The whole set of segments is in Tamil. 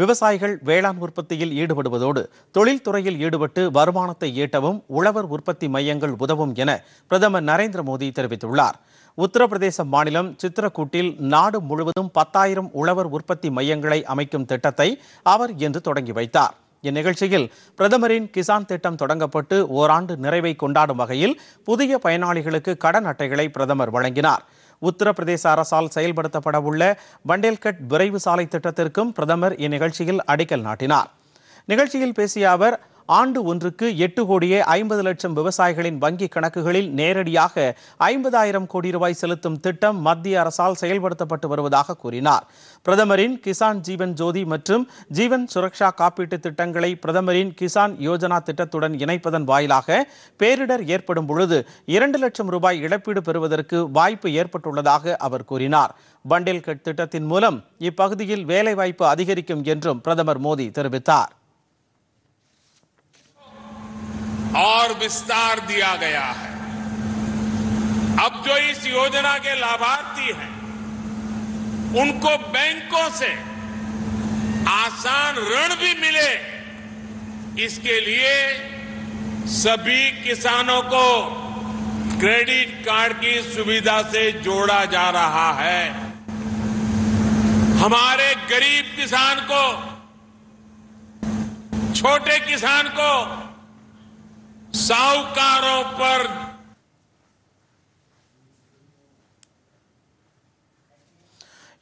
விவசாயிகள் வேளாண் உற்பத்தியில் ஈடுபடுவதோடு தொழில்துறையில் ஈடுபட்டு வருமானத்தை ஈட்டவும் உழவர் உற்பத்தி மையங்கள் உதவும் என பிரதமர் நரேந்திர மோடி தெரிவித்துள்ளார் உத்தரப்பிரதேச மாநிலம் சித்திரக்கூட்டில் நாடு முழுவதும் பத்தாயிரம் உழவர் உற்பத்தி மையங்களை அமைக்கும் திட்டத்தை அவர் இன்று தொடங்கி வைத்தார் இந்நிகழ்ச்சியில் பிரதமரின் கிசான் திட்டம் தொடங்கப்பட்டு ஓராண்டு நிறைவை கொண்டாடும் வகையில் புதிய பயனாளிகளுக்கு கடன் அட்டைகளை பிரதமர் வழங்கினார் உத்தரப்பிரதேச அரசால் செயல்படுத்தப்பட உள்ள பண்டேல்கட் விரைவு சாலை திட்டத்திற்கும் பிரதமர் இந்நிகழ்ச்சியில் அடிக்கல் நாட்டினார் நிகழ்ச்சியில் பேசிய அவர் ஆண்டு ஒன்றுக்கு எட்டு கோடியே ஐம்பது லட்சம் விவசாயிகளின் வங்கி கணக்குகளில் நேரடியாக ஐம்பதாயிரம் கோடி ரூபாய் செலுத்தும் திட்டம் மத்திய அரசால் செயல்படுத்தப்பட்டு வருவதாக கூறினார் பிரதமரின் கிசான் ஜீவன் ஜோதி மற்றும் ஜீவன் சுரக்ஷா காப்பீட்டு திட்டங்களை பிரதமரின் கிசான் யோஜனா திட்டத்துடன் இணைப்பதன் வாயிலாக பேரிடர் ஏற்படும் பொழுது இரண்டு லட்சம் ரூபாய் இழப்பீடு பெறுவதற்கு வாய்ப்பு ஏற்பட்டுள்ளதாக அவர் கூறினார் பண்டில் திட்டத்தின் மூலம் இப்பகுதியில் வேலைவாய்ப்பு அதிகரிக்கும் என்றும் பிரதமர் மோடி தெரிவித்தார் और विस्तार दिया गया है अब जो इस योजना के लाभार्थी हैं उनको बैंकों से आसान ऋण भी मिले इसके लिए सभी किसानों को क्रेडिट कार्ड की सुविधा से जोड़ा जा रहा है हमारे गरीब किसान को छोटे किसान को साहूकारों पर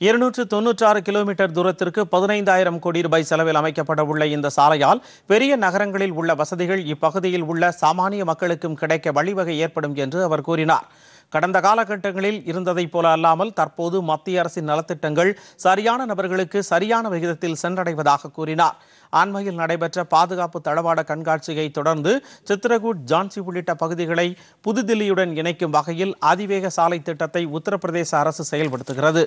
இருநூற்று ஆறு கிலோமீட்டர் தூரத்திற்கு பதினைந்தாயிரம் கோடி ரூபாய் செலவில் அமைக்கப்பட உள்ள இந்த சாலையால் பெரிய நகரங்களில் உள்ள வசதிகள் இப்பகுதியில் உள்ள சாமானிய மக்களுக்கும் கிடைக்க வழிவகை ஏற்படும் என்று அவர் கூறினார் கடந்த காலகட்டங்களில் இருந்ததைப் போல அல்லாமல் தற்போது மத்திய அரசின் நலத்திட்டங்கள் சரியான நபர்களுக்கு சரியான விகிதத்தில் சென்றடைவதாக கூறினார் அண்மையில் நடைபெற்ற பாதுகாப்பு தளவாட கண்காட்சியை தொடர்ந்து சித்திரகூட் ஜான்சி உள்ளிட்ட பகுதிகளை புதுதில்லியுடன் இணைக்கும் வகையில் அதிவேக சாலை திட்டத்தை உத்தரப்பிரதேச அரசு செயல்படுத்துகிறது